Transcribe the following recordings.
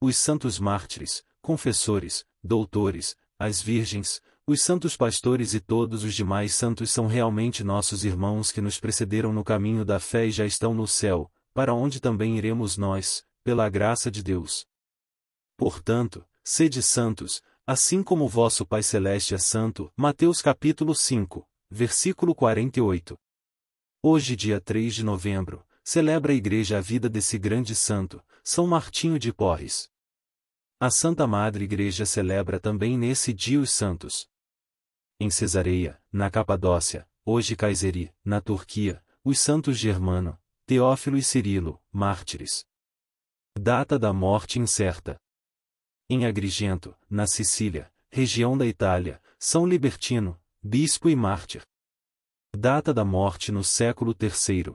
os santos mártires, confessores, doutores, as virgens, os santos pastores e todos os demais santos são realmente nossos irmãos que nos precederam no caminho da fé e já estão no céu, para onde também iremos nós, pela graça de Deus. Portanto, sede santos, assim como vosso Pai Celeste é santo. Mateus capítulo 5, versículo 48. Hoje dia 3 de novembro, celebra a Igreja a vida desse grande santo, São Martinho de Porres. A Santa Madre Igreja celebra também nesse dia os santos. Em Cesareia, na Capadócia, hoje Kayseri, na Turquia, os santos Germano, Teófilo e Cirilo, mártires. Data da morte incerta. Em Agrigento, na Sicília, região da Itália, São Libertino, bispo e mártir. Data da morte no século III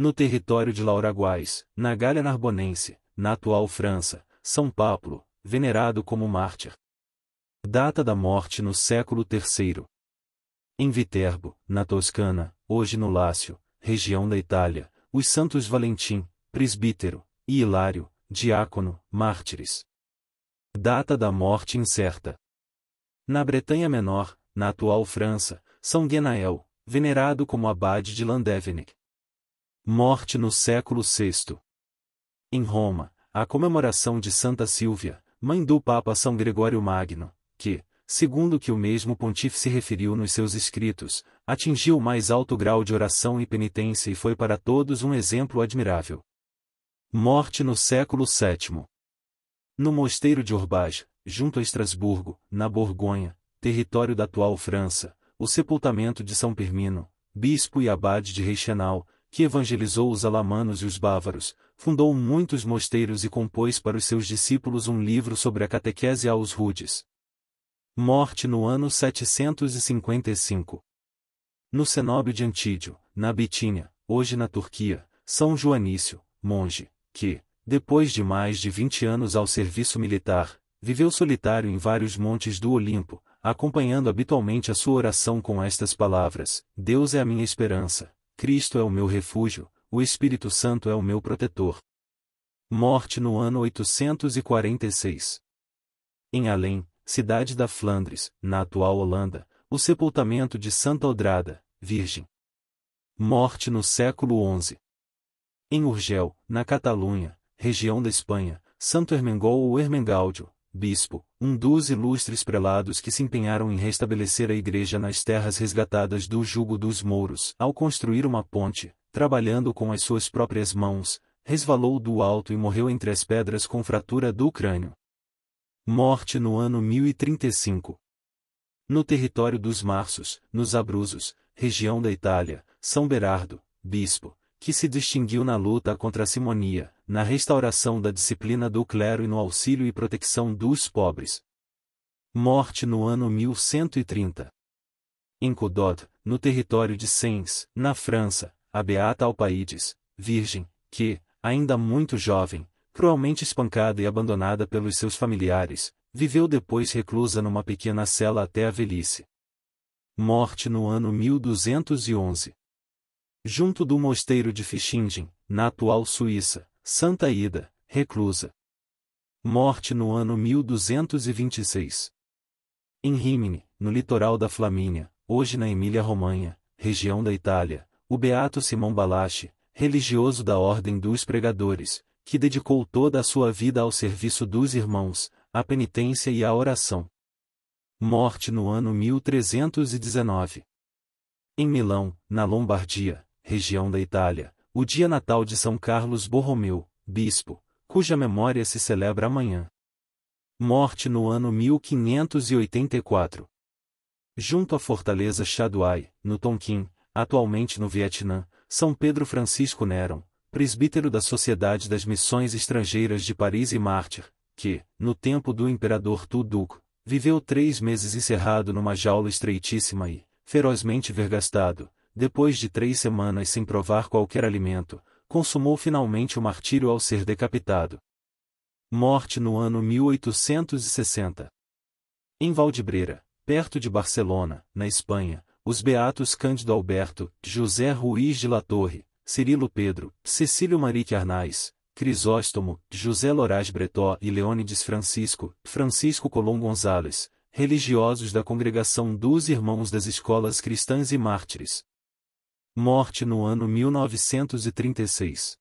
no território de Lauraguais, na Galha Narbonense, na atual França, São Paulo, venerado como mártir. Data da morte no século III. Em Viterbo, na Toscana, hoje no Lácio, região da Itália, os santos Valentim, presbítero, e Hilário, diácono, mártires. Data da morte incerta. Na Bretanha Menor, na atual França, São Guenael, venerado como abade de Landévenic. Morte no século VI. Em Roma, a comemoração de Santa Silvia, mãe do Papa São Gregório Magno, que, segundo que o mesmo pontífice referiu nos seus escritos, atingiu o mais alto grau de oração e penitência e foi para todos um exemplo admirável. Morte no século VII. No mosteiro de Orbage, junto a Estrasburgo, na Borgonha, território da atual França, o sepultamento de São Permino, bispo e abade de Reichenau, que evangelizou os alamanos e os bávaros, fundou muitos mosteiros e compôs para os seus discípulos um livro sobre a catequese aos rudes. Morte no ano 755. No cenóbio de Antídio, na Bitínia, hoje na Turquia, São Joanício, monge, que, depois de mais de 20 anos ao serviço militar, viveu solitário em vários montes do Olimpo, acompanhando habitualmente a sua oração com estas palavras: Deus é a minha esperança, Cristo é o meu refúgio, o Espírito Santo é o meu protetor. Morte no ano 846. Em Além, cidade da Flandres, na atual Holanda, o sepultamento de Santa Odrada, Virgem. Morte no século XI. Em Urgel, na Catalunha, região da Espanha, Santo Hermengol ou Hermengáudio, bispo, um dos ilustres prelados que se empenharam em restabelecer a igreja nas terras resgatadas do jugo dos mouros. Ao construir uma ponte, trabalhando com as suas próprias mãos, resvalou do alto e morreu entre as pedras com fratura do crânio. Morte no ano 1035. No território dos Marsos, nos Abruzos, região da Itália, São Berardo, bispo, que se distinguiu na luta contra a simonia, na restauração da disciplina do clero e no auxílio e proteção dos pobres. Morte no ano 1130. Em Codot, no território de Sens, na França, a beata Alpaides, virgem, que, ainda muito jovem, cruelmente espancada e abandonada pelos seus familiares, viveu depois reclusa numa pequena cela até a velhice. Morte no ano 1211 junto do mosteiro de Fichingen, na atual Suíça, Santa Ida, reclusa. Morte no ano 1226. Em Rimini, no litoral da Flamínia, hoje na Emília-Romanha, região da Itália, o beato Simão Balache, religioso da Ordem dos Pregadores, que dedicou toda a sua vida ao serviço dos irmãos, à penitência e à oração. Morte no ano 1319. Em Milão, na Lombardia, região da Itália, o dia natal de São Carlos Borromeu, bispo, cuja memória se celebra amanhã. Morte no ano 1584. Junto à fortaleza Chaduai, no Tonkin, atualmente no Vietnã, São Pedro Francisco Neron, presbítero da Sociedade das Missões Estrangeiras de Paris e mártir, que, no tempo do imperador Tuduc, viveu três meses encerrado numa jaula estreitíssima e, ferozmente vergastado, depois de três semanas sem provar qualquer alimento, consumou finalmente o martírio ao ser decapitado. Morte no ano 1860. Em Valdebreira, perto de Barcelona, na Espanha, os beatos Cândido Alberto, José Ruiz de la Torre, Cirilo Pedro, Cecílio Marique Arnais, Crisóstomo, José Loraz Bretó e Leônides Francisco, Francisco Colom Gonzales, religiosos da congregação dos Irmãos das Escolas Cristãs e Mártires, morte no ano 1936.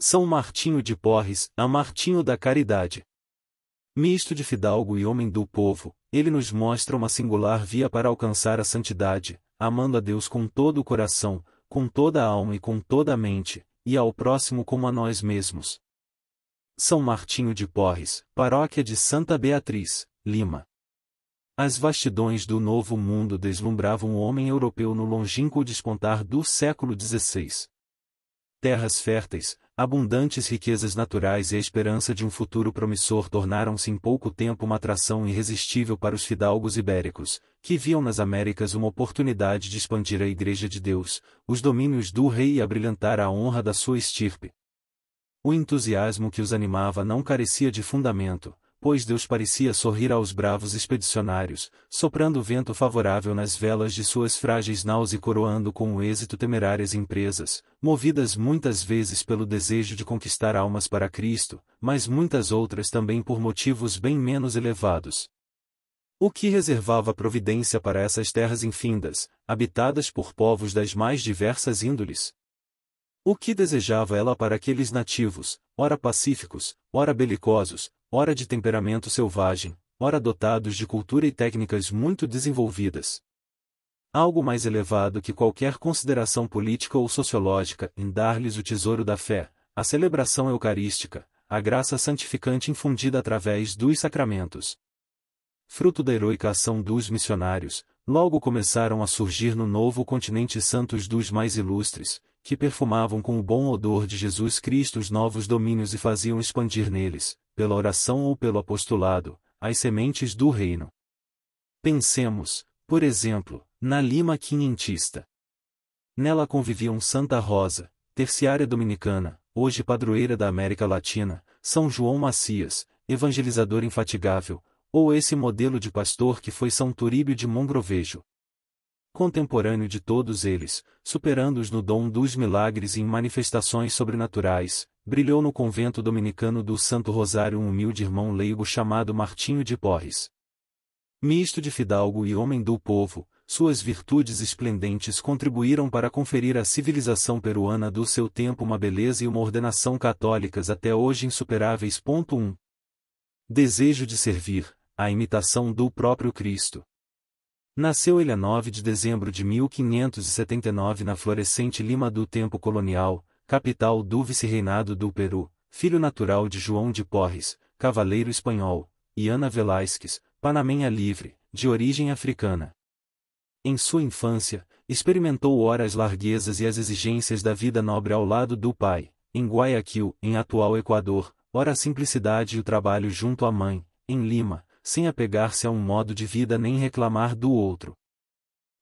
São Martinho de Porres, a Martinho da Caridade. Misto de fidalgo e homem do povo, ele nos mostra uma singular via para alcançar a santidade, amando a Deus com todo o coração, com toda a alma e com toda a mente, e ao próximo como a nós mesmos. São Martinho de Porres, Paróquia de Santa Beatriz, Lima. As vastidões do Novo Mundo deslumbravam o homem europeu no longínquo despontar do século XVI. Terras férteis, abundantes riquezas naturais e a esperança de um futuro promissor tornaram-se em pouco tempo uma atração irresistível para os fidalgos ibéricos, que viam nas Américas uma oportunidade de expandir a Igreja de Deus, os domínios do rei e abrilhantar a honra da sua estirpe. O entusiasmo que os animava não carecia de fundamento, pois Deus parecia sorrir aos bravos expedicionários, soprando vento favorável nas velas de suas frágeis naus e coroando com o êxito temerárias empresas, movidas muitas vezes pelo desejo de conquistar almas para Cristo, mas muitas outras também por motivos bem menos elevados. O que reservava a providência para essas terras infindas, habitadas por povos das mais diversas índoles? O que desejava ela para aqueles nativos, ora pacíficos, ora belicosos, ora de temperamento selvagem, ora dotados de cultura e técnicas muito desenvolvidas. Algo mais elevado que qualquer consideração política ou sociológica em dar-lhes o tesouro da fé, a celebração eucarística, a graça santificante infundida através dos sacramentos. Fruto da heroica ação dos missionários, logo começaram a surgir no novo continente santos dos mais ilustres, que perfumavam com o bom odor de Jesus Cristo os novos domínios e faziam expandir neles, pela oração ou pelo apostolado, as sementes do reino. Pensemos, por exemplo, na Lima Quinhentista. Nela conviviam Santa Rosa, terciária dominicana, hoje padroeira da América Latina, São João Macias, evangelizador infatigável, ou esse modelo de pastor que foi São Turíbio de Mongrovejo, contemporâneo de todos eles, superando-os no dom dos milagres e em manifestações sobrenaturais, brilhou no convento dominicano do Santo Rosário um humilde irmão leigo chamado Martinho de Porres. Misto de fidalgo e homem do povo, suas virtudes esplendentes contribuíram para conferir à civilização peruana do seu tempo uma beleza e uma ordenação católicas até hoje insuperáveis. 1. Um. Desejo de servir, a imitação do próprio Cristo. Nasceu ele a 9 de dezembro de 1579 na florescente Lima do tempo colonial, capital do vice-reinado do Peru, filho natural de João de Porres, cavaleiro espanhol, e Ana Velásquez, panamenha livre, de origem africana. Em sua infância, experimentou ora as larguezas e as exigências da vida nobre ao lado do pai, em Guayaquil, em atual Equador, ora a simplicidade e o trabalho junto à mãe, em Lima, sem apegar-se a um modo de vida nem reclamar do outro.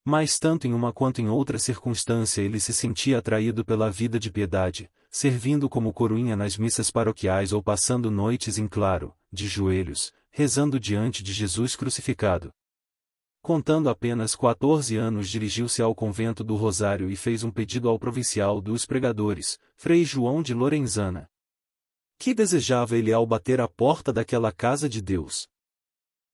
Mas tanto em uma quanto em outra circunstância ele se sentia atraído pela vida de piedade, servindo como coroinha nas missas paroquiais ou passando noites em claro, de joelhos, rezando diante de Jesus crucificado. Contando apenas 14 anos, dirigiu-se ao convento do Rosário e fez um pedido ao provincial dos pregadores, Frei João de Lorenzana. Que desejava ele ao bater à porta daquela casa de Deus?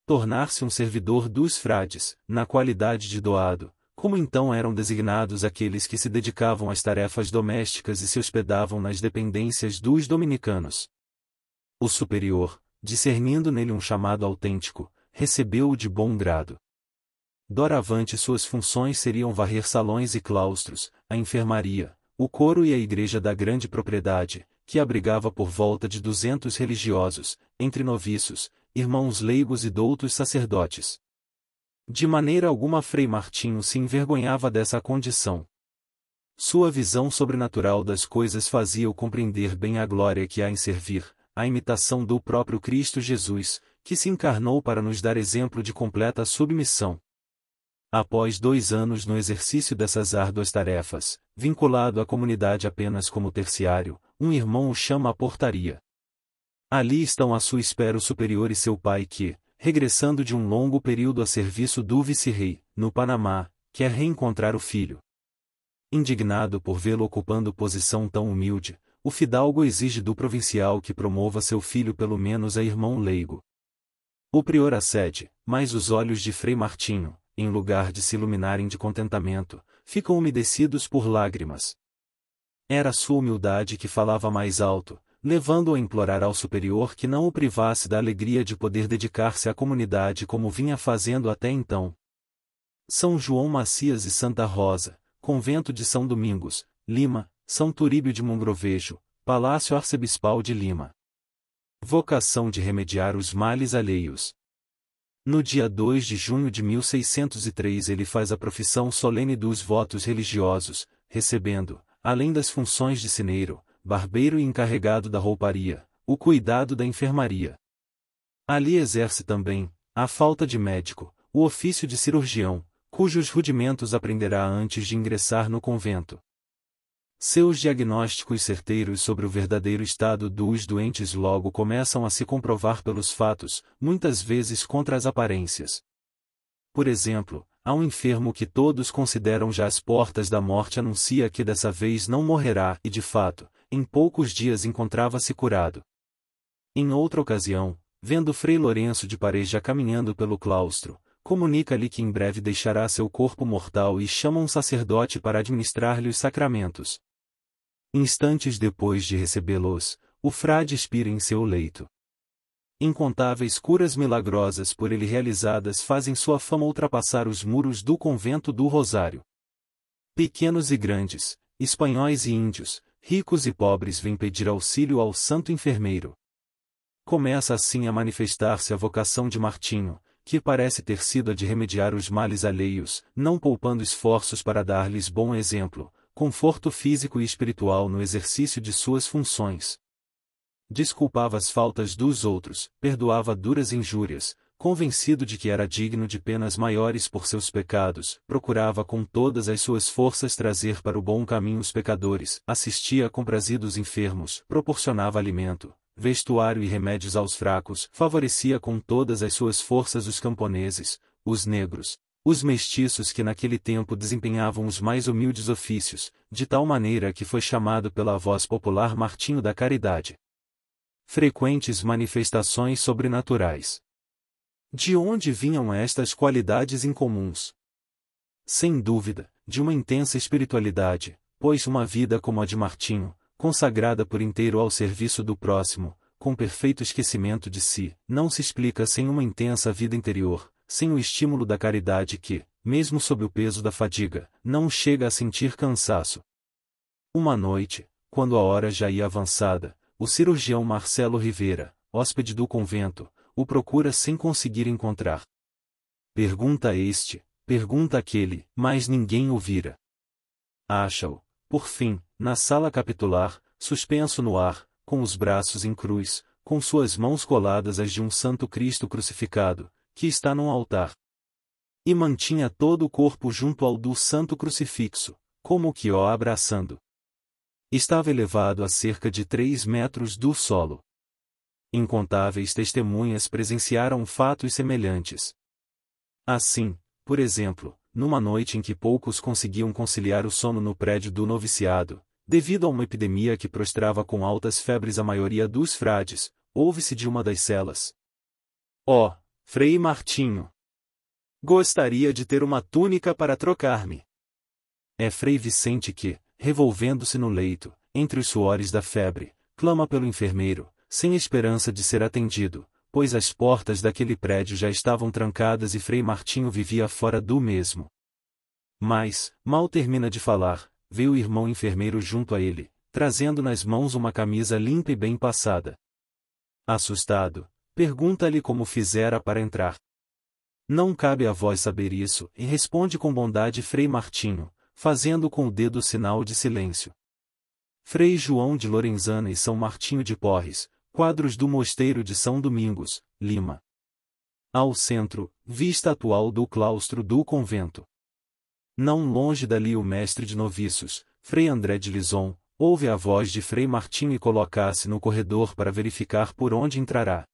tornar-se um servidor dos frades, na qualidade de doado, como então eram designados aqueles que se dedicavam às tarefas domésticas e se hospedavam nas dependências dos dominicanos. O superior, discernindo nele um chamado autêntico, recebeu-o de bom grado. Doravante suas funções seriam varrer salões e claustros, a enfermaria, o coro e a igreja da grande propriedade, que abrigava por volta de duzentos religiosos, entre noviços, irmãos leigos e doutos sacerdotes. De maneira alguma Frei Martinho se envergonhava dessa condição. Sua visão sobrenatural das coisas fazia-o compreender bem a glória que há em servir, a imitação do próprio Cristo Jesus, que se encarnou para nos dar exemplo de completa submissão. Após dois anos no exercício dessas árduas tarefas, vinculado à comunidade apenas como terciário, um irmão o chama à portaria. Ali estão à sua espera o superior e seu pai que, regressando de um longo período a serviço do vice-rei, no Panamá, quer reencontrar o filho. Indignado por vê-lo ocupando posição tão humilde, o fidalgo exige do provincial que promova seu filho pelo menos a irmão leigo. O prior acede, mas os olhos de Frei Martinho, em lugar de se iluminarem de contentamento, ficam umedecidos por lágrimas. Era sua humildade que falava mais alto, levando-o a implorar ao superior que não o privasse da alegria de poder dedicar-se à comunidade como vinha fazendo até então. São João Macias e Santa Rosa, Convento de São Domingos, Lima, São Turíbio de Mongrovejo, Palácio Arcebispal de Lima. Vocação de remediar os males alheios. No dia 2 de junho de 1603 ele faz a profissão solene dos votos religiosos, recebendo, além das funções de sineiro, barbeiro e encarregado da rouparia, o cuidado da enfermaria. Ali exerce também, à falta de médico, o ofício de cirurgião, cujos rudimentos aprenderá antes de ingressar no convento. Seus diagnósticos certeiros sobre o verdadeiro estado dos doentes logo começam a se comprovar pelos fatos, muitas vezes contra as aparências. Por exemplo, há um enfermo que todos consideram já as portas da morte anuncia que dessa vez não morrerá e, de fato, em poucos dias encontrava-se curado. Em outra ocasião, vendo Frei Lourenço de Pareja caminhando pelo claustro, comunica-lhe que em breve deixará seu corpo mortal e chama um sacerdote para administrar-lhe os sacramentos. Instantes depois de recebê-los, o frade expira em seu leito. Incontáveis curas milagrosas por ele realizadas fazem sua fama ultrapassar os muros do convento do Rosário. Pequenos e grandes, espanhóis e índios, Ricos e pobres vêm pedir auxílio ao santo enfermeiro. Começa assim a manifestar-se a vocação de Martinho, que parece ter sido a de remediar os males alheios, não poupando esforços para dar-lhes bom exemplo, conforto físico e espiritual no exercício de suas funções. Desculpava as faltas dos outros, perdoava duras injúrias, convencido de que era digno de penas maiores por seus pecados, procurava com todas as suas forças trazer para o bom caminho os pecadores, assistia comprazido os enfermos, proporcionava alimento, vestuário e remédios aos fracos, favorecia com todas as suas forças os camponeses, os negros, os mestiços que naquele tempo desempenhavam os mais humildes ofícios, de tal maneira que foi chamado pela voz popular Martinho da Caridade. Frequentes manifestações sobrenaturais de onde vinham estas qualidades incomuns? Sem dúvida, de uma intensa espiritualidade, pois uma vida como a de Martinho, consagrada por inteiro ao serviço do próximo, com perfeito esquecimento de si, não se explica sem uma intensa vida interior, sem o estímulo da caridade que, mesmo sob o peso da fadiga, não chega a sentir cansaço. Uma noite, quando a hora já ia avançada, o cirurgião Marcelo Rivera, hóspede do convento, o procura sem conseguir encontrar. Pergunta este, pergunta aquele, mas ninguém o vira. Acha-o, por fim, na sala capitular, suspenso no ar, com os braços em cruz, com suas mãos coladas às de um santo Cristo crucificado, que está num altar. E mantinha todo o corpo junto ao do santo crucifixo, como que o abraçando. Estava elevado a cerca de três metros do solo incontáveis testemunhas presenciaram fatos semelhantes. Assim, por exemplo, numa noite em que poucos conseguiam conciliar o sono no prédio do noviciado, devido a uma epidemia que prostrava com altas febres a maioria dos frades, ouve-se de uma das celas. Ó, oh, Frei Martinho! Gostaria de ter uma túnica para trocar-me. É Frei Vicente que, revolvendo-se no leito, entre os suores da febre, clama pelo enfermeiro, sem esperança de ser atendido, pois as portas daquele prédio já estavam trancadas e Frei Martinho vivia fora do mesmo. Mas, mal termina de falar, veio o irmão enfermeiro junto a ele, trazendo nas mãos uma camisa limpa e bem passada. Assustado, pergunta-lhe como fizera para entrar. Não cabe a vós saber isso, e responde com bondade Frei Martinho, fazendo com o dedo sinal de silêncio. Frei João de Lorenzana e São Martinho de Porres, Quadros do Mosteiro de São Domingos, Lima. Ao centro, vista atual do claustro do convento. Não longe dali o mestre de noviços, Frei André de Lison, ouve a voz de Frei Martim e coloca-se no corredor para verificar por onde entrará.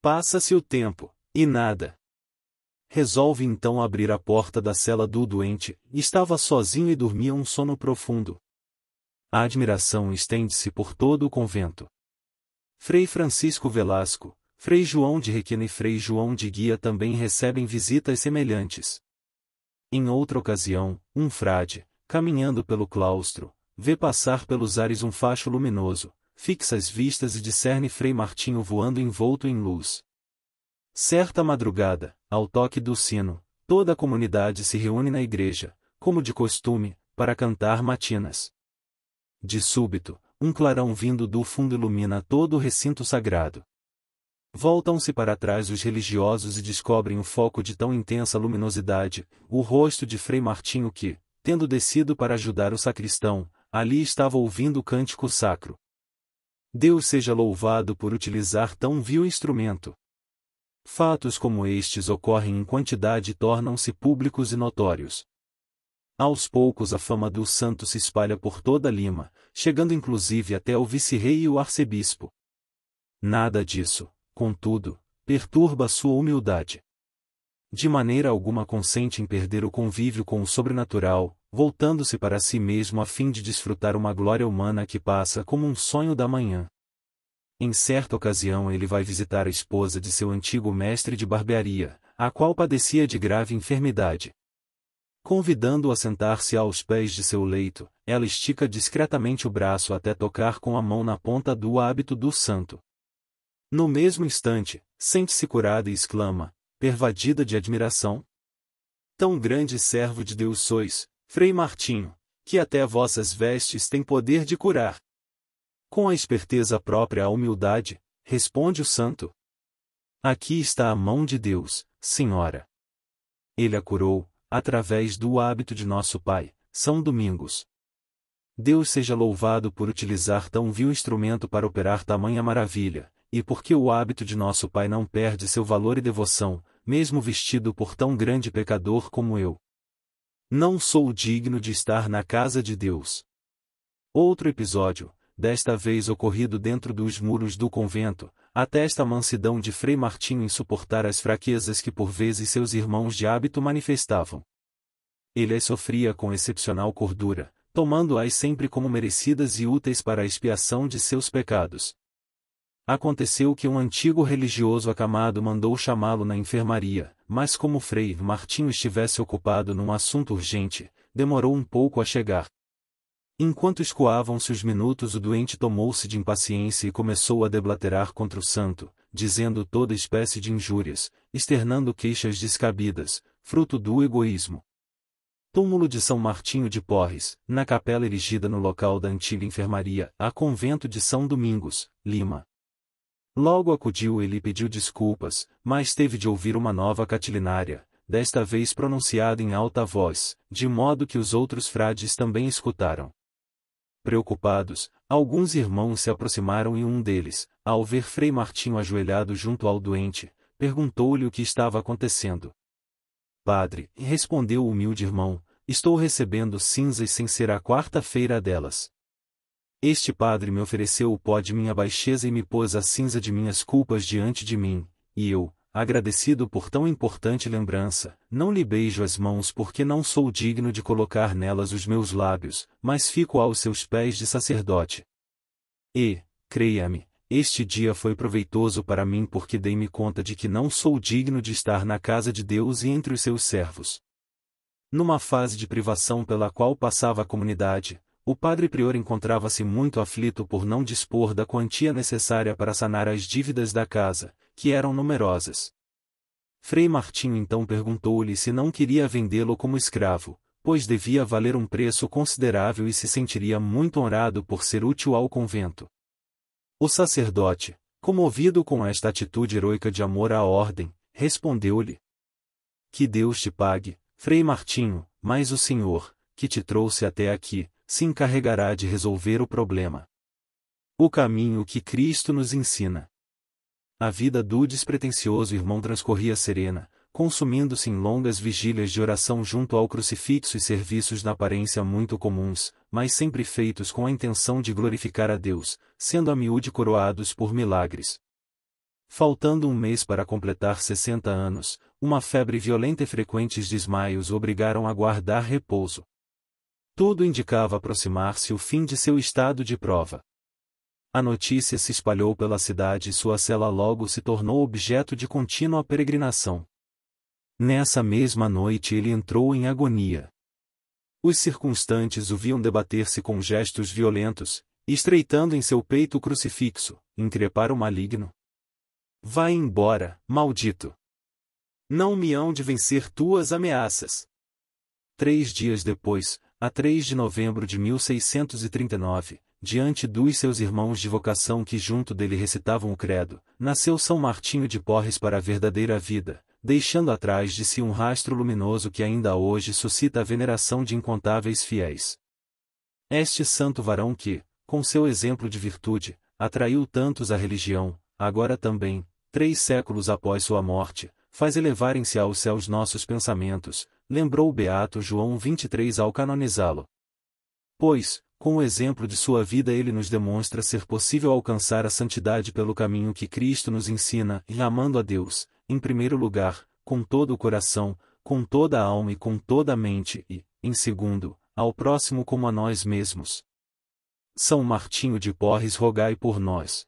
Passa-se o tempo, e nada. Resolve então abrir a porta da cela do doente, estava sozinho e dormia um sono profundo. A admiração estende-se por todo o convento. Frei Francisco Velasco, Frei João de Requena e Frei João de Guia também recebem visitas semelhantes. Em outra ocasião, um frade, caminhando pelo claustro, vê passar pelos ares um facho luminoso, fixa as vistas e discerne Frei Martinho voando envolto em luz. Certa madrugada, ao toque do sino, toda a comunidade se reúne na igreja, como de costume, para cantar matinas. De súbito, um clarão vindo do fundo ilumina todo o recinto sagrado. Voltam-se para trás os religiosos e descobrem o foco de tão intensa luminosidade, o rosto de Frei Martinho que, tendo descido para ajudar o sacristão, ali estava ouvindo o cântico sacro. Deus seja louvado por utilizar tão vil instrumento. Fatos como estes ocorrem em quantidade e tornam-se públicos e notórios. Aos poucos a fama do santo se espalha por toda Lima, chegando inclusive até o vice-rei e o arcebispo. Nada disso, contudo, perturba sua humildade. De maneira alguma consente em perder o convívio com o sobrenatural, voltando-se para si mesmo a fim de desfrutar uma glória humana que passa como um sonho da manhã. Em certa ocasião ele vai visitar a esposa de seu antigo mestre de barbearia, a qual padecia de grave enfermidade. Convidando-o a sentar-se aos pés de seu leito, ela estica discretamente o braço até tocar com a mão na ponta do hábito do santo. No mesmo instante, sente-se curada e exclama, pervadida de admiração: Tão grande servo de Deus sois, Frei Martinho, que até vossas vestes têm poder de curar. Com a esperteza própria à humildade, responde o santo: Aqui está a mão de Deus, Senhora. Ele a curou, através do hábito de nosso Pai, São Domingos. Deus seja louvado por utilizar tão vil instrumento para operar tamanha maravilha, e porque o hábito de nosso Pai não perde seu valor e devoção, mesmo vestido por tão grande pecador como eu. Não sou digno de estar na casa de Deus. Outro episódio, desta vez ocorrido dentro dos muros do convento, até esta mansidão de Frei Martinho em suportar as fraquezas que por vezes seus irmãos de hábito manifestavam. Ele as sofria com excepcional cordura, tomando-as sempre como merecidas e úteis para a expiação de seus pecados. Aconteceu que um antigo religioso acamado mandou chamá-lo na enfermaria, mas como Frei Martinho estivesse ocupado num assunto urgente, demorou um pouco a chegar. Enquanto escoavam-se os minutos, o doente tomou-se de impaciência e começou a deblaterar contra o santo, dizendo toda espécie de injúrias, externando queixas descabidas, fruto do egoísmo. Túmulo de São Martinho de Porres, na capela erigida no local da antiga enfermaria, a convento de São Domingos, Lima. Logo acudiu ele e pediu desculpas, mas teve de ouvir uma nova catilinária, desta vez pronunciada em alta voz, de modo que os outros frades também escutaram. Preocupados, alguns irmãos se aproximaram e um deles, ao ver Frei Martinho ajoelhado junto ao doente, perguntou-lhe o que estava acontecendo. Padre, respondeu o humilde irmão, estou recebendo cinzas sem ser a quarta-feira delas. Este padre me ofereceu o pó de minha baixeza e me pôs a cinza de minhas culpas diante de mim, e eu, agradecido por tão importante lembrança, não lhe beijo as mãos porque não sou digno de colocar nelas os meus lábios, mas fico aos seus pés de sacerdote. E, creia-me, este dia foi proveitoso para mim porque dei-me conta de que não sou digno de estar na casa de Deus e entre os seus servos. Numa fase de privação pela qual passava a comunidade, o padre prior encontrava-se muito aflito por não dispor da quantia necessária para sanar as dívidas da casa, que eram numerosas. Frei Martinho então perguntou-lhe se não queria vendê-lo como escravo, pois devia valer um preço considerável e se sentiria muito honrado por ser útil ao convento. O sacerdote, comovido com esta atitude heroica de amor à ordem, respondeu-lhe: Que Deus te pague, Frei Martinho, mas o Senhor, que te trouxe até aqui, se encarregará de resolver o problema. O caminho que Cristo nos ensina. A vida do despretensioso irmão transcorria serena, consumindo-se em longas vigílias de oração junto ao crucifixo e serviços na aparência muito comuns, mas sempre feitos com a intenção de glorificar a Deus, sendo a miúde coroados por milagres. Faltando um mês para completar 60 anos, uma febre violenta e frequentes desmaios obrigaram a guardar repouso. Tudo indicava aproximar-se o fim de seu estado de prova a notícia se espalhou pela cidade e sua cela logo se tornou objeto de contínua peregrinação. Nessa mesma noite ele entrou em agonia. Os circunstantes o viam debater-se com gestos violentos, estreitando em seu peito o crucifixo, increpar o maligno. Vai embora, maldito! Não me hão de vencer tuas ameaças! Três dias depois, a 3 de novembro de 1639, diante dos seus irmãos de vocação que junto dele recitavam o credo, nasceu São Martinho de Porres para a verdadeira vida, deixando atrás de si um rastro luminoso que ainda hoje suscita a veneração de incontáveis fiéis. Este santo varão que, com seu exemplo de virtude, atraiu tantos à religião, agora também, três séculos após sua morte, faz elevarem-se aos céus nossos pensamentos, lembrou o beato João 23 ao canonizá-lo. Pois, com o exemplo de sua vida ele nos demonstra ser possível alcançar a santidade pelo caminho que Cristo nos ensina, e amando a Deus, em primeiro lugar, com todo o coração, com toda a alma e com toda a mente, e, em segundo, ao próximo como a nós mesmos. São Martinho de Porres rogai por nós.